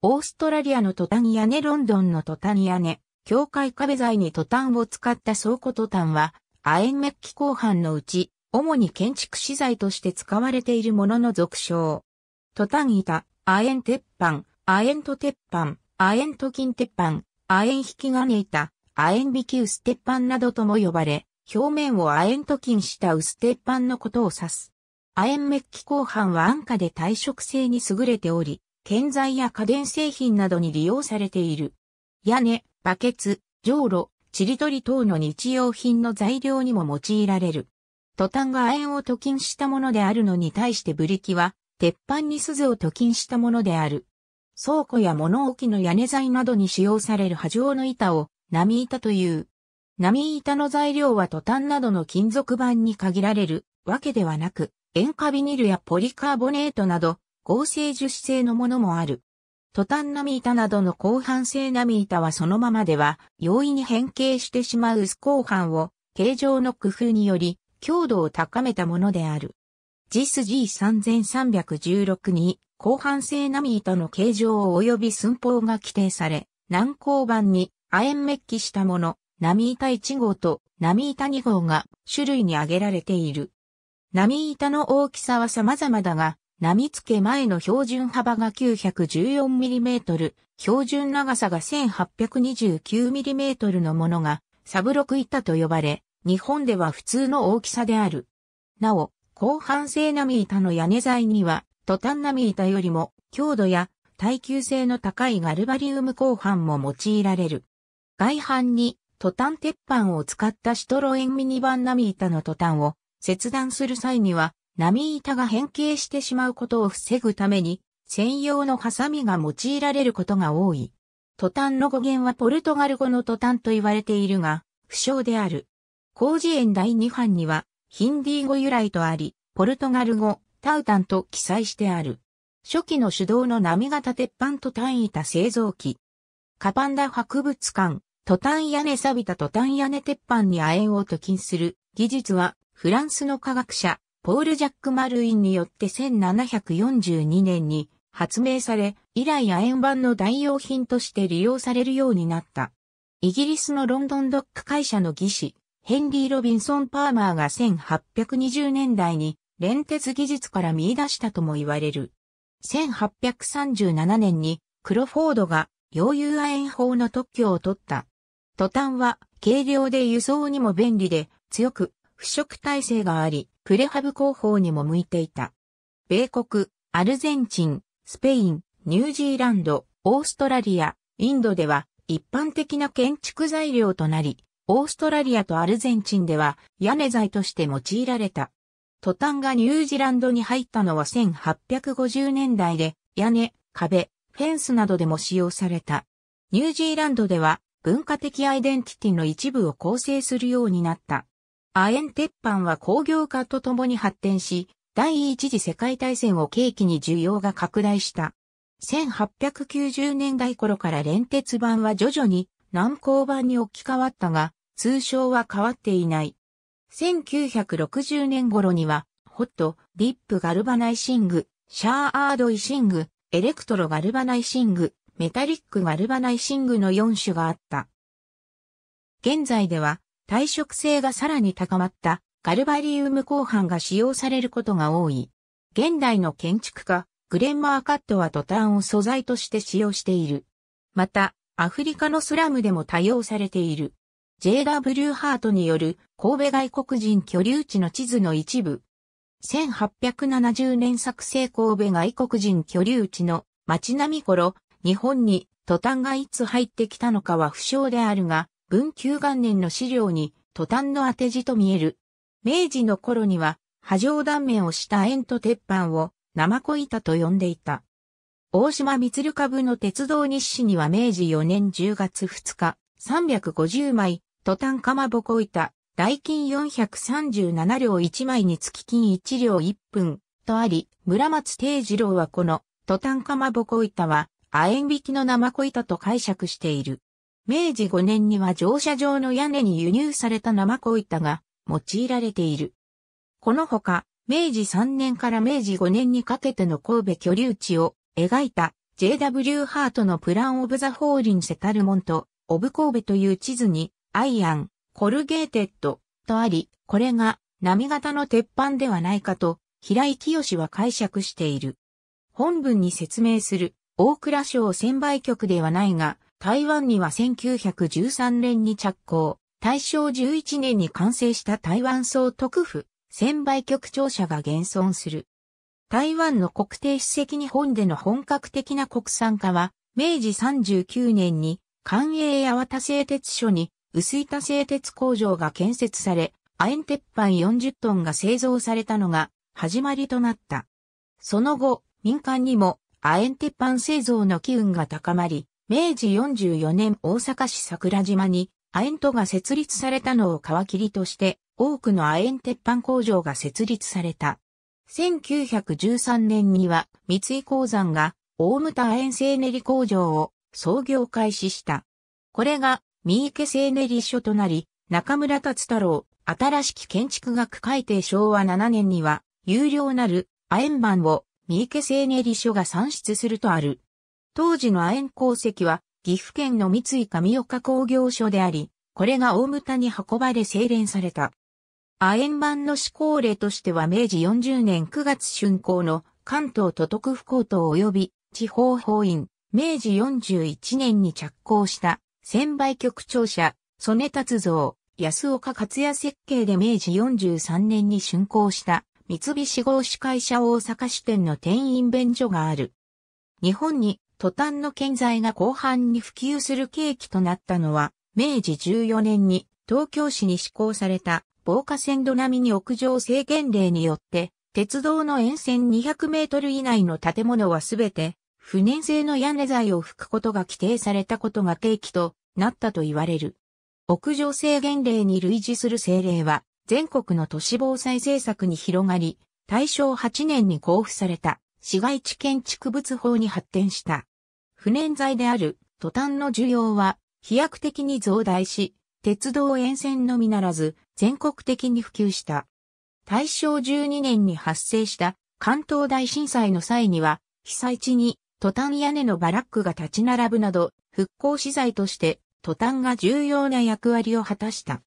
オーストラリアのトタン屋根ロンドンのトタン屋根、境界壁材にトタンを使った倉庫トタンは、亜鉛メッキ鋼板のうち、主に建築資材として使われているものの俗称。トタン板、亜鉛鉄板、亜鉛と鉄板、亜鉛と金鉄板、亜鉛引き金板、亜鉛引き薄鉄板などとも呼ばれ、表面を亜鉛と金した薄鉄板のことを指す。亜鉛メッキ鋼板は安価で耐食性に優れており、建材や家電製品などに利用されている。屋根、バケツ、じょうろ、ちりとり等の日用品の材料にも用いられる。トタンが亜鉛を貯金したものであるのに対してブリキは、鉄板に鈴を貯金したものである。倉庫や物置の屋根材などに使用される波状の板を波板という。波板の材料はトタンなどの金属板に限られるわけではなく、塩化ビニルやポリカーボネートなど合成樹脂製のものもある。トタン波板などの広範性波板はそのままでは容易に変形してしまう薄広範を形状の工夫により強度を高めたものである。JIS G3316 に広範性波板の形状及び寸法が規定され、軟鋼板に亜鉛メッキしたもの、波板1号と波板2号が種類に挙げられている。波板の大きさは様々だが、波付け前の標準幅が 914mm、標準長さが 1829mm のものが、サブロク板と呼ばれ、日本では普通の大きさである。なお、広範性波板の屋根材には、トタン波板よりも、強度や耐久性の高いガルバリウム鋼板も用いられる。外板に、トタン鉄板を使ったシトロエンミニバン波板のトタンを切断する際には、波板が変形してしまうことを防ぐために、専用のハサミが用いられることが多い。トタンの語源はポルトガル語のトタンと言われているが、不詳である。工事園第2版には、ヒンディー語由来とあり、ポルトガル語、タウタンと記載してある。初期の手動の波型鉄板トタン板製造機。カパンダ博物館、トタン屋根錆びたトタン屋根鉄板に亜鉛を貯金する技術は、フランスの科学者、ポール・ジャック・マルインによって1742年に発明され、以来亜鉛板の代用品として利用されるようになった。イギリスのロンドンドック会社の技師、ヘンリー・ロビンソン・パーマーが1820年代に連鉄技術から見出したとも言われる。1837年にクロフォードが溶融亜鉛法の特許を取った。途端は軽量で輸送にも便利で強く腐食耐性があり、プレハブ広報にも向いていた。米国、アルゼンチン、スペイン、ニュージーランド、オーストラリア、インドでは一般的な建築材料となり、オーストラリアとアルゼンチンでは屋根材として用いられた。トタンがニュージーランドに入ったのは1850年代で、屋根、壁、フェンスなどでも使用された。ニュージーランドでは文化的アイデンティティの一部を構成するようになった。亜鉛鉄板は工業化とともに発展し、第一次世界大戦を契機に需要が拡大した。1890年代頃から連鉄板は徐々に南高板に置き換わったが、通称は変わっていない。1960年頃には、ホット、ディップガルバナイシング、シャーアードイシング、エレクトロガルバナイシング、メタリックガルバナイシングの4種があった。現在では、耐食性がさらに高まったガルバリウム鋼板が使用されることが多い。現代の建築家、グレンマーカットはトタンを素材として使用している。また、アフリカのスラムでも多用されている。J.W. ハートによる神戸外国人居留地の地図の一部。1870年作成神戸外国人居留地の街並み頃、日本にトタンがいつ入ってきたのかは不詳であるが、文久元年の資料に、途端の当て字と見える。明治の頃には、波状断面をした円と鉄板を、生小板と呼んでいた。大島流株の鉄道日誌には明治4年10月2日、350枚、途端かまぼこ板、代金437両1枚につき金1両1分、とあり、村松定次郎はこの、途端かまぼこ板は、亜鉛引きの生小板と解釈している。明治5年には乗車場の屋根に輸入された生小板が用いられている。このほか、明治3年から明治5年にかけての神戸居留地を描いた J.W. ハートのプラン・オブ・ザ・ホーリン・セタルモント、オブ・神戸という地図に、アイアン、コルゲーテッドとあり、これが波型の鉄板ではないかと、平井清は解釈している。本文に説明する、大倉省専売局ではないが、台湾には1913年に着工、大正11年に完成した台湾総督府、専売局庁舎が現存する。台湾の国定史跡日本での本格的な国産化は、明治39年に、官営八幡製鉄所に、薄板製鉄工場が建設され、亜鉛鉄板40トンが製造されたのが、始まりとなった。その後、民間にも、亜鉛鉄板製造の機運が高まり、明治44年大阪市桜島に亜鉛都が設立されたのを皮切りとして多くの亜鉛鉄板工場が設立された。1913年には三井鉱山が大牟田亜鉛製練り工場を創業開始した。これが三池製練り所となり、中村達太郎、新しき建築学改定昭和7年には、有料なる亜鉛板を三池製練り所が算出するとある。当時の亜鉛鉱石は岐阜県の三井上岡工業所であり、これが大牟田に運ばれ精錬された。亜鉛版の試行例としては明治40年9月竣工の関東都督府高等及び地方法院、明治41年に着工した千倍局庁舎、曽根達造、安岡克也設計で明治43年に竣工した三菱合資会社大阪支店の店員便所がある。日本にトタンの建材が後半に普及する契機となったのは、明治14年に東京市に施行された防火線土並みに屋上制限令によって、鉄道の沿線200メートル以内の建物はすべて、不燃性の屋根材を吹くことが規定されたことが契機となったと言われる。屋上制限令に類似する政令は、全国の都市防災政策に広がり、大正8年に交付された市街地建築物法に発展した。不燃材であるトタンの需要は飛躍的に増大し、鉄道沿線のみならず全国的に普及した。大正12年に発生した関東大震災の際には、被災地にトタン屋根のバラックが立ち並ぶなど、復興資材としてトタンが重要な役割を果たした。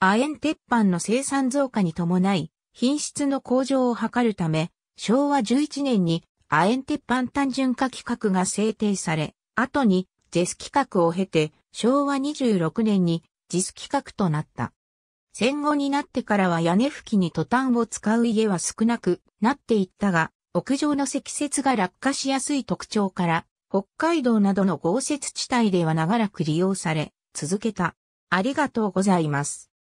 亜鉛鉄板の生産増加に伴い、品質の向上を図るため、昭和11年に亜鉛鉄板単純化規格が制定され、後にジェス規格を経て昭和26年に JIS 規格となった。戦後になってからは屋根付きにトタンを使う家は少なくなっていったが、屋上の積雪が落下しやすい特徴から、北海道などの豪雪地帯では長らく利用され、続けた。ありがとうございます。